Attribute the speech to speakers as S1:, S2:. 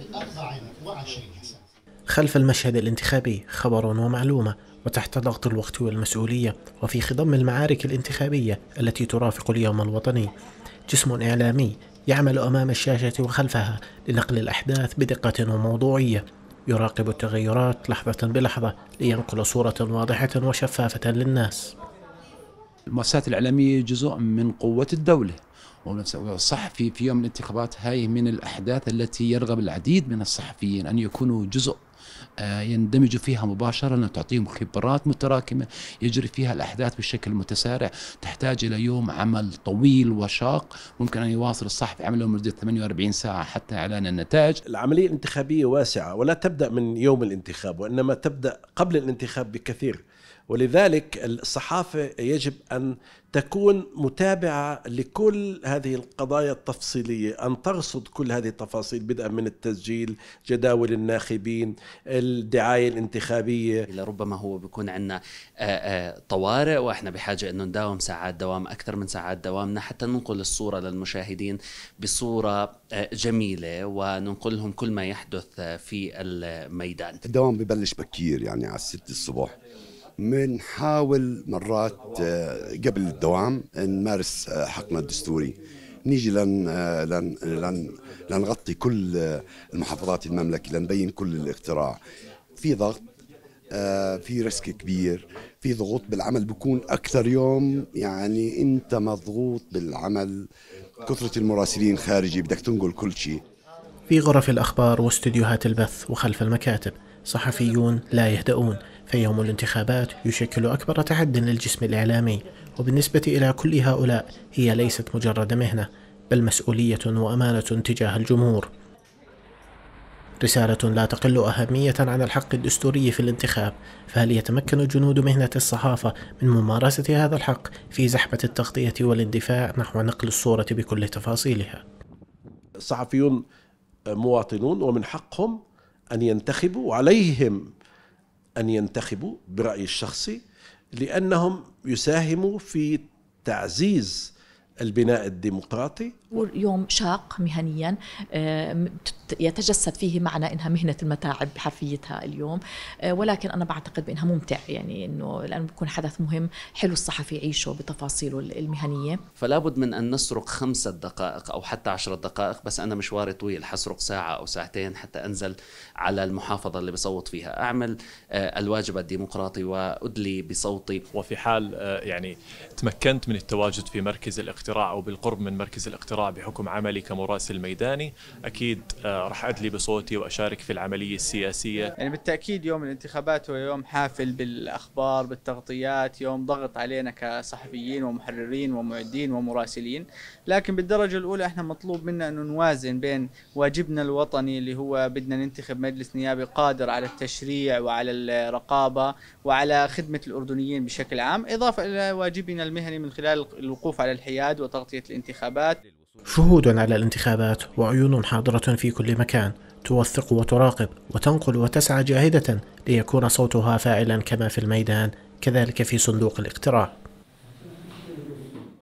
S1: الانتخاب وعشرين
S2: خلف المشهد الانتخابي خبر ومعلومة وتحت ضغط الوقت والمسؤولية وفي خضم المعارك الانتخابية التي ترافق اليوم الوطني جسم إعلامي يعمل أمام الشاشة وخلفها لنقل الأحداث بدقة وموضوعية يراقب التغيرات لحظة بلحظة لينقل صورة واضحة وشفافة للناس
S3: المؤسسات الإعلامية جزء من قوة الدولة والصح في في يوم الانتخابات هاي من الأحداث التي يرغب العديد من الصحفيين أن يكونوا جزء آه، يندمجوا فيها مباشرة تعطيهم خبرات متراكمة يجري فيها الأحداث بشكل متسارع تحتاج إلى يوم عمل طويل وشاق ممكن أن يواصل الصحفي عمله مدة 48 ساعة حتى
S4: إعلان النتائج العملية الانتخابية واسعة ولا تبدأ من يوم الانتخاب وإنما تبدأ قبل الانتخاب بكثير ولذلك الصحافة يجب أن تكون متابعة لكل هذه القضايا التفصيلية أن ترصد كل هذه التفاصيل بدءا من التسجيل جداول الناخبين الدعاية الانتخابية لربما هو بيكون عندنا آه، آه، طوارئ وإحنا بحاجة أنه نداوم ساعات دوام
S3: أكثر من ساعات دوامنا حتى ننقل الصورة للمشاهدين بصورة آه، جميلة وننقل لهم كل ما يحدث في الميدان
S1: الدوام ببلش بكير يعني على 6 الصبح بنحاول مرات آه، قبل الدوام نمارس آه، حقنا الدستوري نيجي آه، لن لن لن لنغطي كل المحافظات المملكه لنبين كل الاختراع في ضغط في ريسك كبير في ضغوط بالعمل بكون اكثر يوم يعني انت مضغوط بالعمل كثره المراسلين خارجي بدك تنقل كل شيء
S2: في غرف الاخبار واستديوهات البث وخلف المكاتب صحفيون لا يهدؤون فيوم الانتخابات يشكل أكبر تحد للجسم الإعلامي وبالنسبة إلى كل هؤلاء هي ليست مجرد مهنة بل مسؤولية وأمانة تجاه الجمهور رسالة لا تقل أهمية عن الحق الدستوري في الانتخاب، فهل يتمكن جنود مهنة الصحافة من ممارسة هذا الحق في زحمة التغطية والاندفاع نحو نقل الصورة بكل تفاصيلها؟
S4: الصحفيون مواطنون ومن حقهم أن ينتخبوا وعليهم أن ينتخبوا برأيي الشخصي لأنهم يساهموا في تعزيز البناء الديمقراطي
S3: واليوم شاق مهنيا آه، يتجسد فيه معنى انها مهنه المتاعب بحرفيتها اليوم آه، ولكن انا بعتقد بانها ممتع يعني انه لانه بيكون حدث مهم حلو الصحفي يعيشه بتفاصيله المهنيه فلا بد من ان نسرق خمسة دقائق او حتى عشرة دقائق بس انا مشواري طويل حسرق ساعه او ساعتين حتى انزل على المحافظه اللي بصوت فيها اعمل آه، الواجب الديمقراطي وادلي بصوتي وفي حال يعني تمكنت من التواجد في مركز الاقتصاد الاقتراع او بالقرب من مركز الاقتراع بحكم عملي كمراسل ميداني اكيد آه، راح ادلي بصوتي واشارك في العمليه السياسيه يعني بالتاكيد يوم الانتخابات هو يوم حافل بالاخبار بالتغطيات يوم ضغط علينا كصحفيين ومحررين ومعدين ومراسلين لكن بالدرجه الاولى احنا مطلوب منا انه نوازن بين واجبنا الوطني اللي هو بدنا ننتخب مجلس نيابي قادر على التشريع وعلى الرقابه وعلى خدمه الاردنيين بشكل عام اضافه الى واجبنا المهني من خلال الوقوف على الحياد البلاد وتغطية الانتخابات
S2: شهود على الانتخابات وعيون حاضرة في كل مكان توثق وتراقب وتنقل وتسعى جاهدة ليكون صوتها فاعلا كما في الميدان كذلك في صندوق الاقتراع